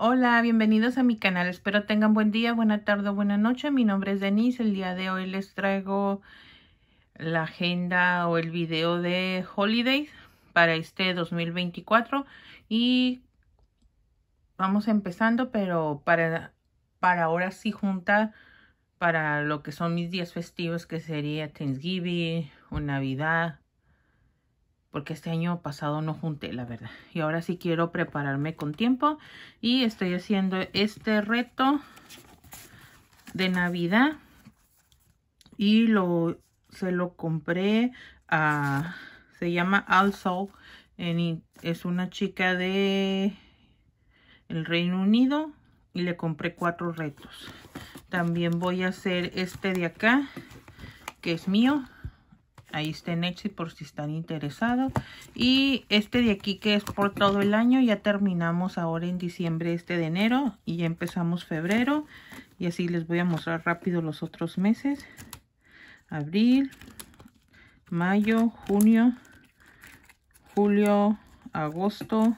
Hola, bienvenidos a mi canal. Espero tengan buen día, buena tarde o buena noche. Mi nombre es Denise. El día de hoy les traigo la agenda o el video de Holidays para este 2024. Y vamos empezando, pero para, para ahora sí junta para lo que son mis días festivos, que sería Thanksgiving o Navidad porque este año pasado no junté, la verdad. Y ahora sí quiero prepararme con tiempo y estoy haciendo este reto de Navidad y lo se lo compré a se llama Also es una chica de el Reino Unido y le compré cuatro retos. También voy a hacer este de acá que es mío Ahí está en y por si están interesados. Y este de aquí que es por todo el año. Ya terminamos ahora en diciembre este de enero. Y ya empezamos febrero. Y así les voy a mostrar rápido los otros meses. Abril, mayo, junio, julio, agosto,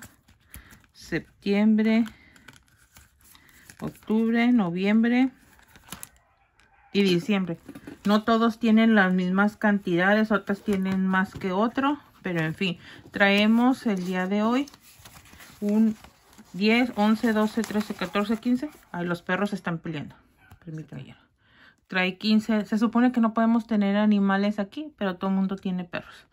septiembre, octubre, noviembre y diciembre. No todos tienen las mismas cantidades, otras tienen más que otro, pero en fin, traemos el día de hoy un 10, 11, 12, 13, 14, 15. Ahí los perros están peleando. Permítanme. Trae 15. Se supone que no podemos tener animales aquí, pero todo el mundo tiene perros.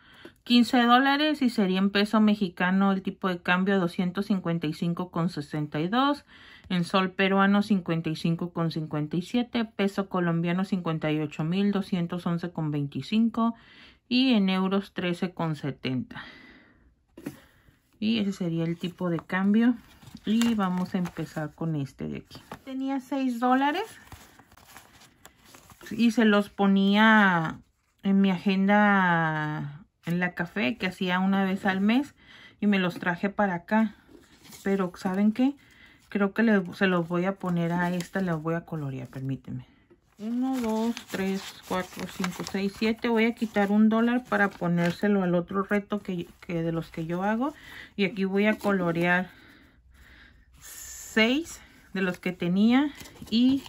15 dólares y sería en peso mexicano el tipo de cambio 255,62. En sol peruano 55,57, peso colombiano 58.211,25 y en euros 13,70. Y ese sería el tipo de cambio. Y vamos a empezar con este de aquí. Tenía 6 dólares y se los ponía en mi agenda en la café que hacía una vez al mes y me los traje para acá. Pero ¿saben qué? creo que se los voy a poner a esta, la voy a colorear, permíteme. 1, 2, 3, 4, 5, 6, 7. Voy a quitar un dólar para ponérselo al otro reto que, que de los que yo hago. Y aquí voy a colorear 6 de los que tenía y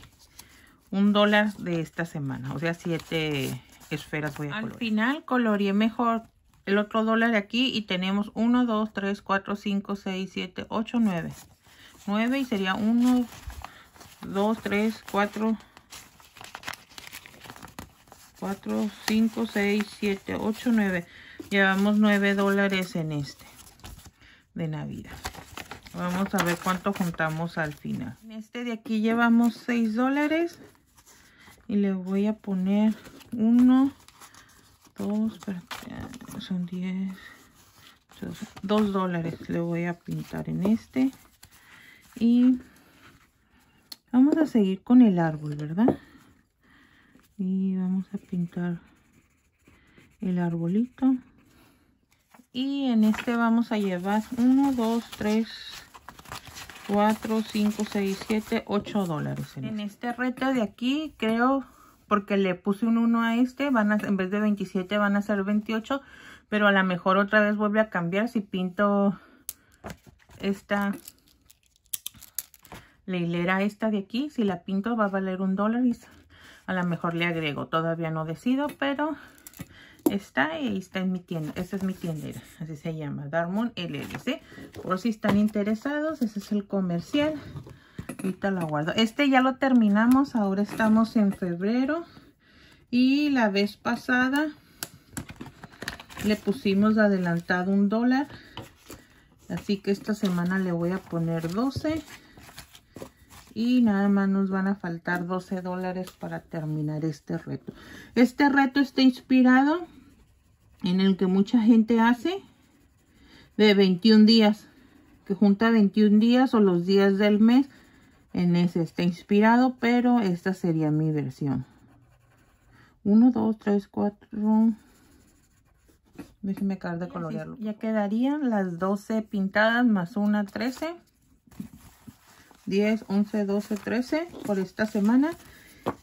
un dólar de esta semana. O sea, 7 esferas voy a colorear. Al final coloreé mejor el otro dólar aquí y tenemos 1, 2, 3, 4, 5, 6, 7, 8, 9. 9 y sería 1, 2, 3, 4, 4, 5, 6, 7, 8, 9. Llevamos 9 dólares en este de Navidad. Vamos a ver cuánto juntamos al final. En este de aquí llevamos 6 dólares. Y le voy a poner 1, 2, son 10, 2 dólares. Le voy a pintar en este y vamos a seguir con el árbol verdad y vamos a pintar el arbolito y en este vamos a llevar 1 2 3 4 5 6 7 8 dólares en, este. este. reto de aquí creo porque le puse un 1 a este van a, en vez de 27 van a ser 28 pero a lo mejor otra vez vuelve a cambiar si pinto esta la hilera esta de aquí, si la pinto va a valer un dólar y a lo mejor le agrego, todavía no decido, pero está y ahí está en mi tienda, esta es mi tiendera, así se llama, Darmon LLC, por si están interesados, ese es el comercial, ahorita lo guardo, este ya lo terminamos, ahora estamos en febrero y la vez pasada le pusimos adelantado un dólar, así que esta semana le voy a poner 12 y nada más nos van a faltar 12 dólares para terminar este reto. Este reto está inspirado en el que mucha gente hace de 21 días, que junta 21 días o los días del mes. En ese está inspirado, pero esta sería mi versión. 1, 2, 3, 4... Déjenme acabar de colorearlo. Ya quedarían las 12 pintadas más una 13. 10, 11, 12, 13 por esta semana.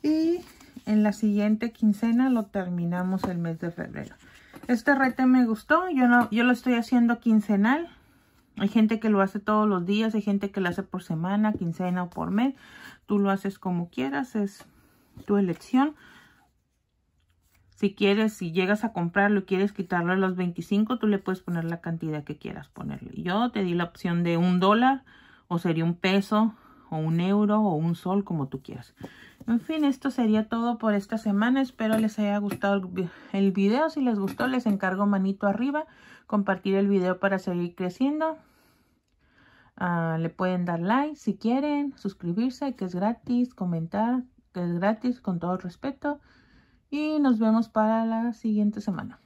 Y en la siguiente quincena lo terminamos el mes de febrero. Este rete me gustó. Yo, no, yo lo estoy haciendo quincenal. Hay gente que lo hace todos los días. Hay gente que lo hace por semana, quincena o por mes. Tú lo haces como quieras. Es tu elección. Si quieres, si llegas a comprarlo y quieres quitarlo a los 25, tú le puedes poner la cantidad que quieras ponerle. Yo te di la opción de un dólar o sería un peso o un euro o un sol, como tú quieras. En fin, esto sería todo por esta semana. Espero les haya gustado el video. Si les gustó, les encargo manito arriba, compartir el video para seguir creciendo. Ah, le pueden dar like si quieren, suscribirse, que es gratis, comentar, que es gratis, con todo respeto. Y nos vemos para la siguiente semana.